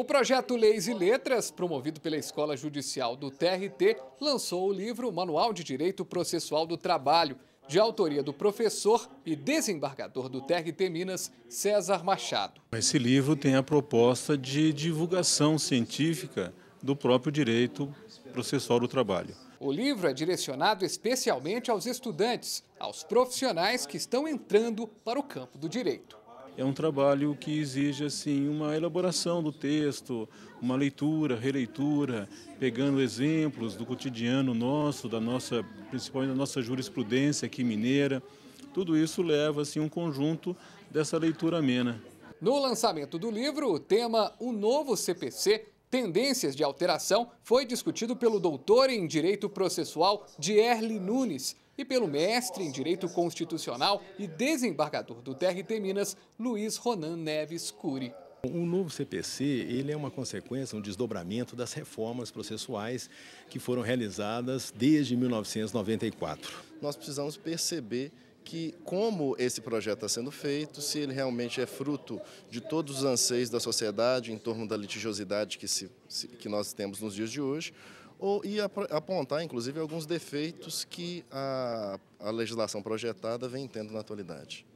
O projeto Leis e Letras, promovido pela Escola Judicial do TRT, lançou o livro Manual de Direito Processual do Trabalho, de autoria do professor e desembargador do TRT Minas, César Machado. Esse livro tem a proposta de divulgação científica do próprio direito processual do trabalho. O livro é direcionado especialmente aos estudantes, aos profissionais que estão entrando para o campo do direito é um trabalho que exige assim uma elaboração do texto, uma leitura, releitura, pegando exemplos do cotidiano nosso, da nossa, principalmente da nossa jurisprudência aqui mineira. Tudo isso leva assim um conjunto dessa leitura amena. No lançamento do livro, o tema O Novo CPC Tendências de alteração foi discutido pelo doutor em Direito Processual Dierle Nunes, e pelo mestre em Direito Constitucional e desembargador do TRT Minas, Luiz Ronan Neves Cury. O novo CPC ele é uma consequência, um desdobramento das reformas processuais que foram realizadas desde 1994. Nós precisamos perceber que como esse projeto está sendo feito, se ele realmente é fruto de todos os anseios da sociedade em torno da litigiosidade que, se, que nós temos nos dias de hoje, ou e apontar, inclusive, alguns defeitos que a, a legislação projetada vem tendo na atualidade.